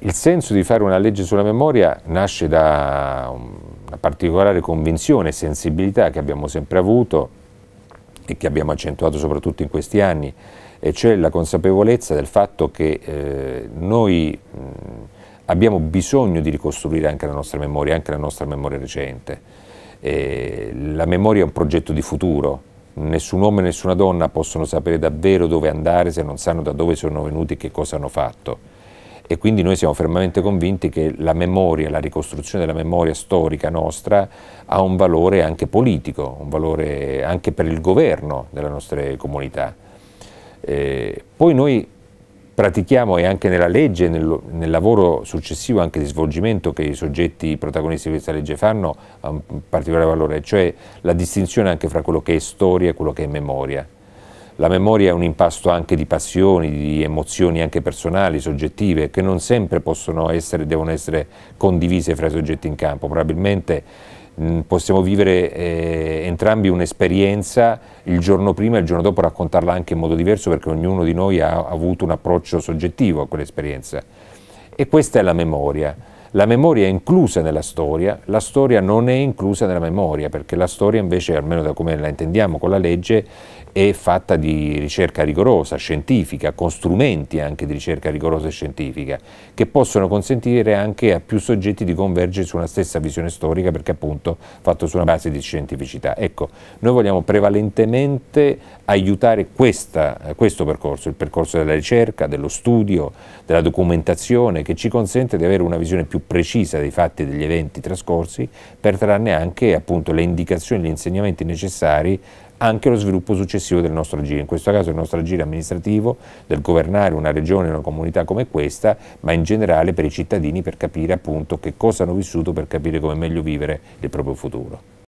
il senso di fare una legge sulla memoria nasce da una particolare convinzione e sensibilità che abbiamo sempre avuto e che abbiamo accentuato soprattutto in questi anni, e cioè la consapevolezza del fatto che eh, noi mh, abbiamo bisogno di ricostruire anche la nostra memoria, anche la nostra memoria recente. E la memoria è un progetto di futuro, nessun uomo e nessuna donna possono sapere davvero dove andare se non sanno da dove sono venuti e che cosa hanno fatto e quindi noi siamo fermamente convinti che la memoria, la ricostruzione della memoria storica nostra ha un valore anche politico, un valore anche per il governo delle nostre comunità. Eh, poi noi pratichiamo e anche nella legge, nel, nel, lavoro successivo anche di svolgimento che i soggetti i protagonisti di questa legge fanno, ha un particolare valore, cioè la distinzione anche fra quello che è storia e quello che è memoria. La memoria è un impasto anche di passioni, di emozioni anche personali, soggettive, che non sempre possono essere, devono essere condivise fra i soggetti in campo. Probabilmente mh, possiamo vivere eh, entrambi un'esperienza il giorno prima e il giorno dopo raccontarla anche in modo diverso perché ognuno di noi ha, ha avuto un approccio soggettivo a quell'esperienza. E questa è la memoria. La memoria è inclusa nella storia, la storia non è inclusa nella memoria, perché la storia invece, almeno da come la intendiamo con la legge, è fatta di ricerca rigorosa, scientifica, con strumenti anche di ricerca rigorosa e scientifica, che possono consentire anche a più soggetti di convergere su una stessa visione storica, perché appunto fatto su una base di scientificità. Ecco, noi vogliamo prevalentemente aiutare questa, questo percorso, il percorso della ricerca, dello studio, della documentazione, che ci consente di avere una visione più precisa dei fatti e degli eventi trascorsi per trarne anche appunto, le indicazioni e gli insegnamenti necessari anche allo sviluppo successivo del nostro agire, in questo caso il nostro agire amministrativo, del governare una regione, una comunità come questa, ma in generale per i cittadini per capire appunto che cosa hanno vissuto, per capire come meglio vivere il proprio futuro.